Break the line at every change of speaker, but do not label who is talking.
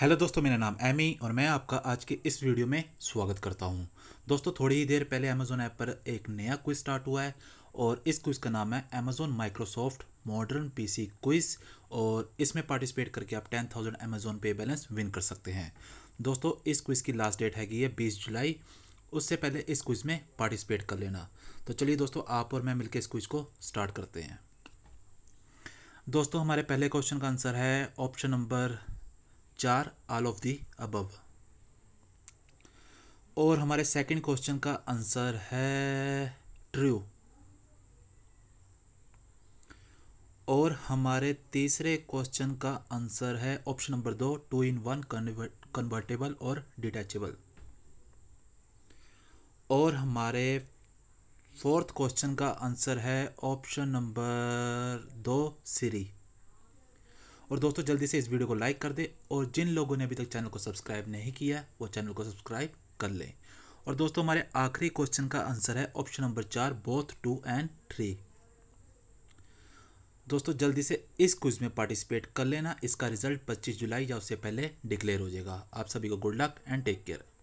hello दोस्तों मेरा नाम एमी और मैं आपका आज के इस वीडियो में स्वागत करता हूं दोस्तों थोड़ी ही देर पहले अमेज़ोन ऐप पर एक नया क्विज स्टार्ट हुआ है और इस क्विज़ का नाम है Amazon Microsoft modern PC quiz और इसमें पार्टिसिपेट करके आप ten thousand Amazon Pay balance win कर सकते हैं दोस्तों इस क्विज़ की लास्ट डेट हैगी है बीस जुलाई उससे पहले इस क्विज़ में पार्टिसिपेट कर लेना तो चलिए दोस्तों आप और मैं मिलकर इस क्विज़ को स्टार्ट करते हैं दोस्तों हमारे पहले क्वेश्चन का आंसर है ऑप्शन नंबर चार ऑल ऑफ दी अबव और हमारे सेकंड क्वेश्चन का आंसर है ट्रू और हमारे तीसरे क्वेश्चन का आंसर है ऑप्शन नंबर दो टू इन वन कन्वर्टेबल और डिटैचेबल और हमारे फोर्थ क्वेश्चन का आंसर है ऑप्शन नंबर दो सीरी और दोस्तों जल्दी से इस वीडियो को लाइक कर दें और जिन लोगों ने अभी तक चैनल को सब्सक्राइब नहीं किया वो चैनल को सब्सक्राइब कर लें और दोस्तों हमारे आखिरी क्वेश्चन का आंसर है ऑप्शन नंबर चार बोथ टू एंड थ्री दोस्तों जल्दी से इस क्विज में पार्टिसिपेट कर लेना इसका रिजल्ट 25 जुलाई या उससे पहले डिक्लेयर हो जाएगा आप सभी को good luck and take care